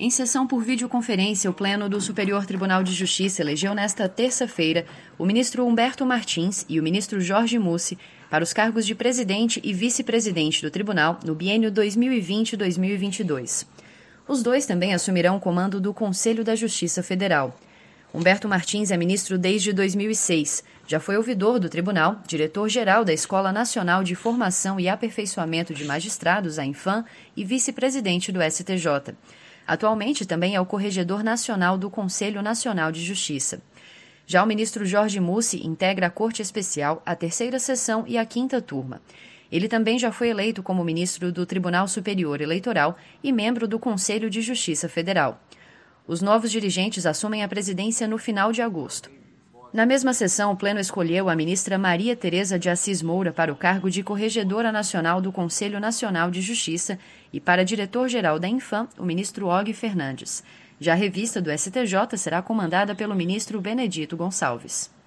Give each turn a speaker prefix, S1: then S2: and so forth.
S1: Em sessão por videoconferência, o Pleno do Superior Tribunal de Justiça elegeu nesta terça-feira o ministro Humberto Martins e o ministro Jorge Mussi para os cargos de presidente e vice-presidente do tribunal no biênio 2020-2022. Os dois também assumirão o comando do Conselho da Justiça Federal. Humberto Martins é ministro desde 2006, já foi ouvidor do tribunal, diretor-geral da Escola Nacional de Formação e Aperfeiçoamento de Magistrados, a Infam, e vice-presidente do STJ. Atualmente também é o corregedor nacional do Conselho Nacional de Justiça. Já o ministro Jorge Mussi integra a Corte Especial, a terceira sessão e a quinta turma. Ele também já foi eleito como ministro do Tribunal Superior Eleitoral e membro do Conselho de Justiça Federal. Os novos dirigentes assumem a presidência no final de agosto. Na mesma sessão, o Pleno escolheu a ministra Maria Tereza de Assis Moura para o cargo de Corregedora Nacional do Conselho Nacional de Justiça e para diretor-geral da Infam, o ministro Og Fernandes. Já a revista do STJ será comandada pelo ministro Benedito Gonçalves.